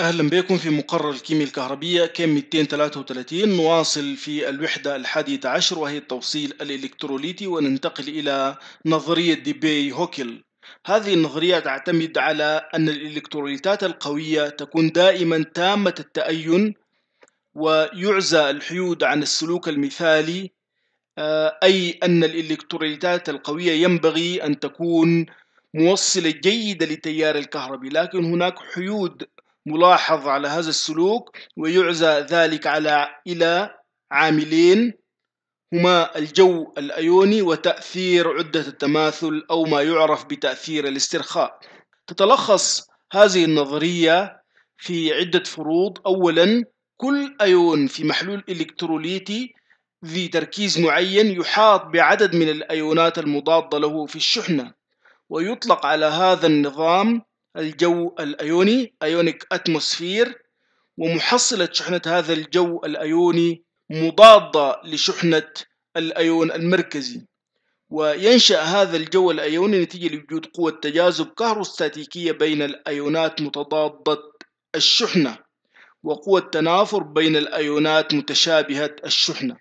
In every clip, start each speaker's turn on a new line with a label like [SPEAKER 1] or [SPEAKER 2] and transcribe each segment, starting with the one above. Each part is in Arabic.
[SPEAKER 1] أهلا بكم في مقرر الكيمياء الكهربية كم 233 نواصل في الوحدة الحادية عشر وهي التوصيل الإلكتروليتي وننتقل إلى نظرية ديبي هوكل هذه النظرية تعتمد على أن الإلكتروليتات القوية تكون دائما تامة التأين ويعزى الحيود عن السلوك المثالي آه، أي أن الإلكتروليتات القوية ينبغي أن تكون موصلة جيدة لتيار الكهربي لكن هناك حيود ملاحظ على هذا السلوك ويعزى ذلك على إلى عاملين هما الجو الأيوني وتأثير عدة التماثل أو ما يعرف بتأثير الاسترخاء تتلخص هذه النظرية في عدة فروض أولا كل أيون في محلول إلكتروليتي ذي تركيز معين يحاط بعدد من الأيونات المضادة له في الشحنة ويطلق على هذا النظام الجو الأيوني أيونيك أتموسفير ومحصلة شحنة هذا الجو الأيوني مضادة لشحنة الأيون المركزي وينشأ هذا الجو الأيوني نتيجة لوجود قوة تجاذب كهروستاتيكية بين الأيونات متضادة الشحنة وقوة تنافر بين الأيونات متشابهة الشحنة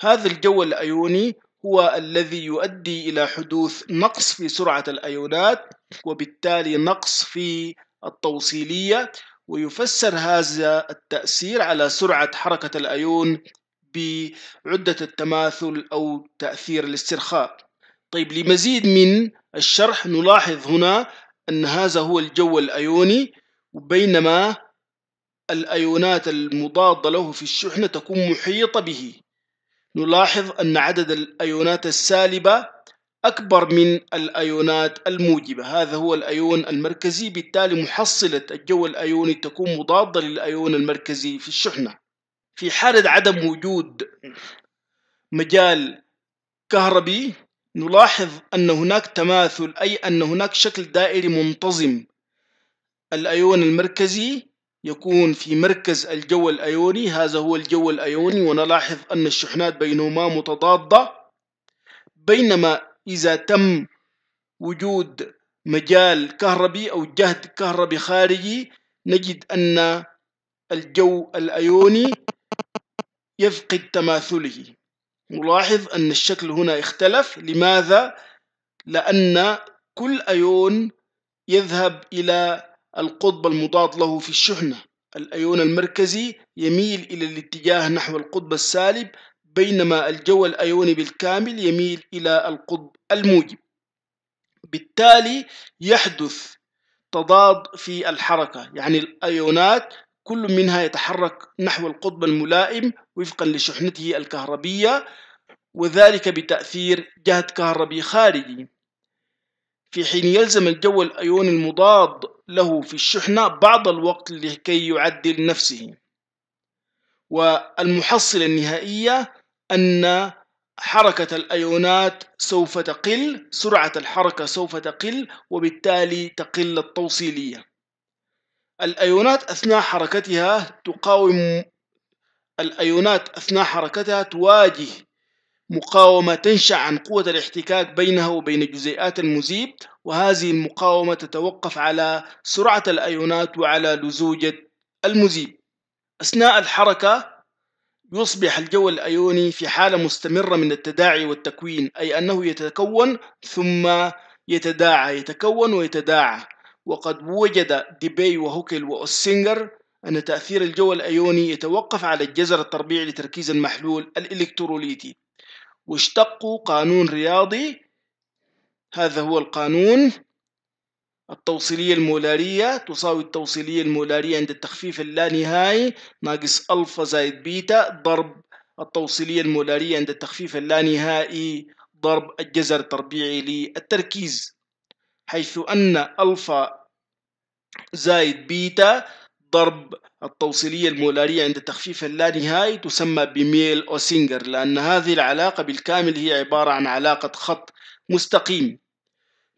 [SPEAKER 1] هذا الجو الأيوني هو الذي يؤدي إلى حدوث نقص في سرعة الأيونات وبالتالي نقص في التوصيلية ويفسر هذا التأثير على سرعة حركة الأيون بعدة التماثل أو تأثير الاسترخاء طيب لمزيد من الشرح نلاحظ هنا أن هذا هو الجو الأيوني بينما الأيونات المضادة له في الشحنة تكون محيطة به نلاحظ أن عدد الأيونات السالبة أكبر من الأيونات الموجبة هذا هو الأيون المركزي بالتالي محصلة الجو الأيوني تكون مضادة للأيون المركزي في الشحنة في حالة عدم وجود مجال كهربي نلاحظ أن هناك تماثل أي أن هناك شكل دائري منتظم الأيون المركزي يكون في مركز الجو الأيوني هذا هو الجو الأيوني ونلاحظ أن الشحنات بينهما متضادة بينما إذا تم وجود مجال كهربي أو جهد كهربي خارجي نجد أن الجو الأيوني يفقد تماثله نلاحظ أن الشكل هنا اختلف لماذا؟ لأن كل أيون يذهب إلى القطب المضاد له في الشحنة الأيون المركزي يميل إلى الاتجاه نحو القطب السالب بينما الجو الأيوني بالكامل يميل إلى القطب الموجب بالتالي يحدث تضاد في الحركة يعني الأيونات كل منها يتحرك نحو القطب الملائم وفقا لشحنته الكهربية وذلك بتأثير جهد كهربي خارجي في حين يلزم الجو الأيوني المضاد له في الشحنة بعض الوقت لكي يعدل نفسه والمحصلة النهائية أن حركة الأيونات سوف تقل سرعة الحركة سوف تقل وبالتالي تقل التوصيلية الأيونات أثناء حركتها تقاوم الأيونات أثناء حركتها تواجه مقاومة تنشأ عن قوة الاحتكاك بينها وبين جزيئات المذيب وهذه المقاومة تتوقف على سرعة الأيونات وعلى لزوجة المذيب أثناء الحركة يصبح الجو الأيوني في حالة مستمرة من التداعي والتكوين أي أنه يتكون ثم يتداعى يتكون ويتداعى وقد وجد ديبي وهوكل وأوسينجر أن تأثير الجو الأيوني يتوقف على الجزر التربيعي لتركيز المحلول الإلكتروليتي واشتقوا قانون رياضي هذا هو القانون التوصيلية المولارية تساوي التوصيلية المولارية عند التخفيف اللانهائي ناقص ألفا زائد بيتا ضرب التوصيلية المولارية عند التخفيف اللانهائي ضرب الجذر التربيعي للتركيز حيث أن ألفا زائد بيتا الضرب التوصيلية المولارية عند تخفيف اللانهائي تسمى بميل أو سينجر لأن هذه العلاقة بالكامل هي عبارة عن علاقة خط مستقيم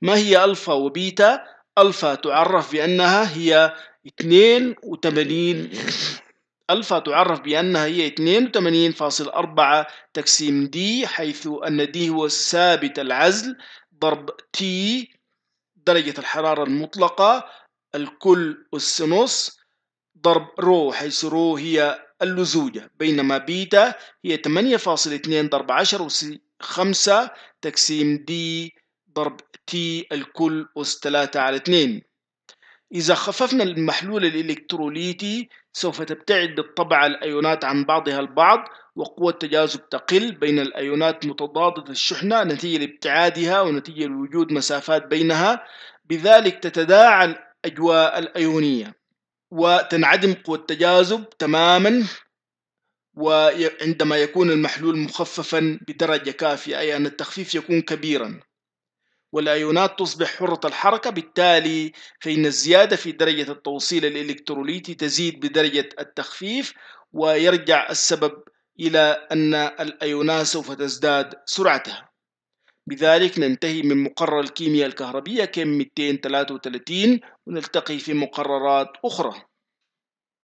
[SPEAKER 1] ما هي ألفا وبيتا؟ ألفا تعرف بأنها هي 82 ألفا تعرف بأنها هي 82.4 تقسيم دي حيث أن دي هو ثابت العزل ضرب تي درجة الحرارة المطلقة الكل أس نص ضرب رو حيث رو هي اللزوجة بينما بيتا هي 8.2 ضرب 10 أس 5 تقسيم دي ضرب تي الكل أس 3 على 2 إذا خففنا المحلول الإلكتروليتي سوف تبتعد بالطبع الأيونات عن بعضها البعض وقوة التجاذب تقل بين الأيونات متضادة الشحنة نتيجة لابتعادها ونتيجة لوجود مسافات بينها بذلك تتداعى الأجواء الأيونية وتنعدم قوة التجاذب تماما وعندما يكون المحلول مخففا بدرجة كافية أي أن التخفيف يكون كبيرا والأيونات تصبح حرة الحركة بالتالي فإن الزيادة في درجة التوصيل الإلكتروليتي تزيد بدرجة التخفيف ويرجع السبب إلى أن الأيونات سوف تزداد سرعتها بذلك ننتهي من مقرر الكيمياء الكهربية كم 233 ونلتقي في مقررات أخرى